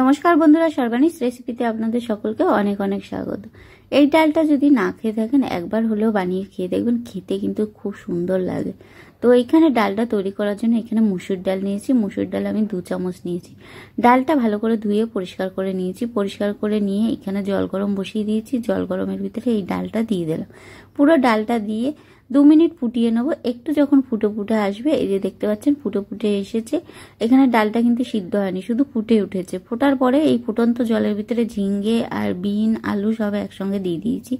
নমস্কার বন্ধুরা সর্বানিস রেসিপিতে আপনাদের সকলকে অনেক অনেক স্বাগত এই ডালটা যদি না খেয়ে থাকেন একবার হলেও বানিয়ে খেয়ে দেখবেন খেতে কিন্তু খুব সুন্দর লাগে তো এইখানে ডালটা তৈরি করার জন্য এখানে মুসুর ডাল নিয়েছি মুসুর ডাল আমি দু চামচ নিয়েছি ডালটা ভালো করে ধুয়ে পরিষ্কার করে নিয়েছি পরিষ্কার করে নিয়ে এখানে জল গরম বসিয়ে দিয়েছি জল গরমের ভিতরে এই ডালটা দিয়ে দিলাম পুরো ডালটা দিয়ে দু মিনিট ফুটিয়ে নেবো একটু যখন ফুটো ফুটে আসবে এই যে দেখতে পাচ্ছেন ফুটো ফুটে এসেছে এখানে ডালটা কিন্তু সিদ্ধ হয়নি শুধু ফুটে উঠেছে ফোটার পরে এই ফুটন্ত জলের ভিতরে ঝিঙ্গে আর বিন আলু সব একসঙ্গে দিয়ে দিয়েছি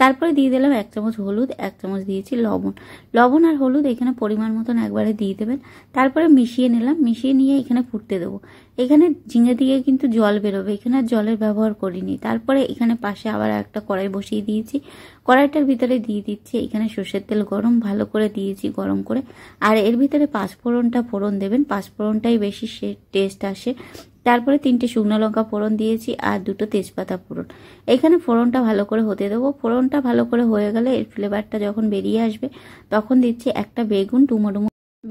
তারপরে দিয়ে দিলাম এক চামচ হলুদ এক চামচ দিয়েছি লবণ লবণ আর হলুদ এখানে পরিমাণ মতন একবারে দিয়ে দেবেন তারপরে মিশিয়ে নিলাম মিশিয়ে নিয়ে এখানে ফুটতে দেবো এখানে ঝিঙে দিয়ে কিন্তু জল বেরোবে এখানে আর জলের ব্যবহার করিনি তারপরে এখানে পাশে আবার একটা কড়াই বসিয়ে দিয়েছি কড়াইটার ভিতরে দিয়ে দিচ্ছি এখানে সর্ষের তেল তেল গরম ভালো করে দিয়েছি গরম করে আর এর ভিতরে পাঁচফোড়নটা ফোড়ন দেবেন পাঁচফোড়নটাই বেশি সে টেস্ট আসে তারপরে তিনটে শুকনো লঙ্কা ফোড়ন দিয়েছি আর দুটো তেজপাতা ফোড়ন এখানে ফোড়নটা ভালো করে হতে দেবো ফোড়নটা ভালো করে হয়ে গেলে এর ফ্লেভারটা যখন বেরিয়ে আসবে তখন দিচ্ছি একটা বেগুন টুমো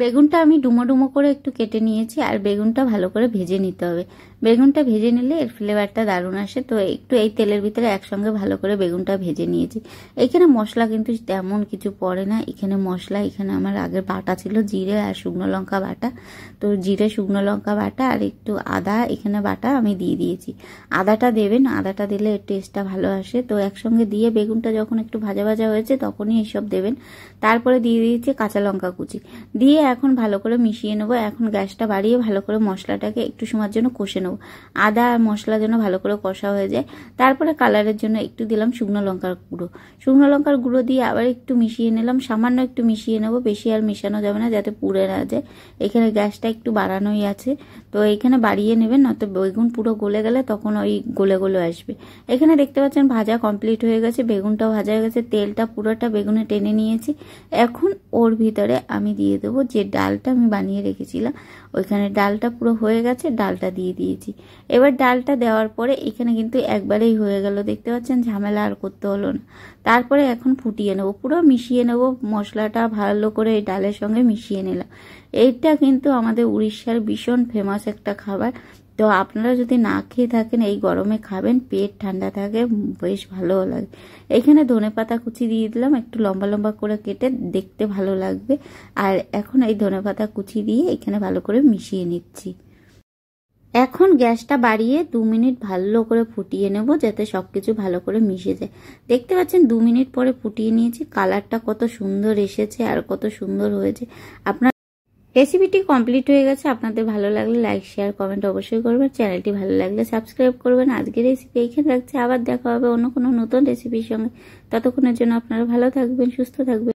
বেগুনটা আমি ডুমো ডুমো করে একটু কেটে নিয়েছি আর বেগুনটা ভালো করে ভেজে নিতে হবে বেগুনটা ভেজে নিলে এর ফ্লেভারটা দারুণ আসে তো একটু এই তেলের ভিতরে একসঙ্গে ভালো করে বেগুনটা ভেজে নিয়েছি এখানে মশলা কিন্তু তেমন কিছু পড়ে না এখানে মশলা এখানে আমার আগের বাটা ছিল জিরে আর শুকনো লঙ্কা বাটা তো জিরে শুকনো লঙ্কা বাটা আর একটু আদা এখানে বাটা আমি দিয়ে দিয়েছি আদাটা দেবেন আদাটা দিলে এর টেস্টটা ভালো আসে তো একসঙ্গে দিয়ে বেগুনটা যখন একটু ভাজা ভাজা হয়েছে তখনই এইসব দেবেন তারপরে দিয়ে দিয়েছি কাঁচা লঙ্কা কুচি দিয়ে এখন ভালো করে মিশিয়ে নেবো এখন গ্যাসটা বাড়িয়ে ভালো করে মশলাটাকে একটু সময়ের জন্য কষে নেবো আদা আর মশলা যেন ভালো করে কষা হয়ে যায় তারপরে কালারের জন্য একটু দিলাম শুকনো লঙ্কার গুঁড়ো শুকনো লঙ্কার গুঁড়ো দিয়ে আবার একটু মিশিয়ে নিলাম সামান্য একটু মিশিয়ে নেবো বেশি আর মেশানো যাবে না যাতে পুড়ে না যায় এখানে গ্যাসটা একটু বাড়ানোই আছে তো এখানে বাড়িয়ে নেবেন নয়তো বেগুন পুরো গলে গেলে তখন ওই গলে গলে আসবে এখানে দেখতে পাচ্ছেন ভাজা কমপ্লিট হয়ে গেছে বেগুনটাও ভাজা হয়ে গেছে তেলটা পুরোটা বেগুনে টেনে নিয়েছি এখন ওর ভিতরে আমি দিয়ে দেবো যে ডালটা আমি বানিয়ে রেখেছিলাম ওইখানে ডালটা পুরো হয়ে গেছে ডালটা দিয়ে দিয়েছি এবার ডালটা দেওয়ার পরে এখানে কিন্তু একবারেই হয়ে গেল দেখতে পাচ্ছেন ঝামেলা আর করতে হলো না তারপরে এখন ফুটিয়ে নেবো পুরো মিশিয়ে নেব মশলাটা ভালো করে এই ডালের সঙ্গে মিশিয়ে নিলাম এইটা কিন্তু আমাদের উড়িষ্যার ভীষণ ফেমাস একটা খাবার তো আপনারা যদি না খেয়ে থাকেন এই গরমে খাবেন পেট ঠান্ডা থাকে বেশ ভালো লাগে এখানে ধনে পাতা কুচি দিয়ে দিলাম একটু লম্বা লম্বা করে কেটে দেখতে ভালো লাগবে আর এখন এই ধনে পাতা কুচি দিয়ে এখানে ভালো করে মিশিয়ে নিচ্ছি এখন গ্যাসটা বাড়িয়ে দু মিনিট ভালো করে ফুটিয়ে নেব যাতে সব কিছু ভালো করে মিশে যায় দেখতে পাচ্ছেন দু মিনিট পরে ফুটিয়ে নিয়েছি কালারটা কত সুন্দর এসেছে আর কত সুন্দর হয়েছে আপনার রেসিপিটি কমপ্লিট হয়ে গেছে আপনাদের ভালো লাগলে লাইক শেয়ার কমেন্ট অবশ্যই করবেন চ্যানেলটি ভালো লাগলে সাবস্ক্রাইব করবেন আজকে রেসিপি এখানে রাখছে আবার দেখা হবে অন্য কোনো নতুন রেসিপির সঙ্গে ততক্ষণের জন্য আপনারা ভালো থাকবেন সুস্থ থাকবেন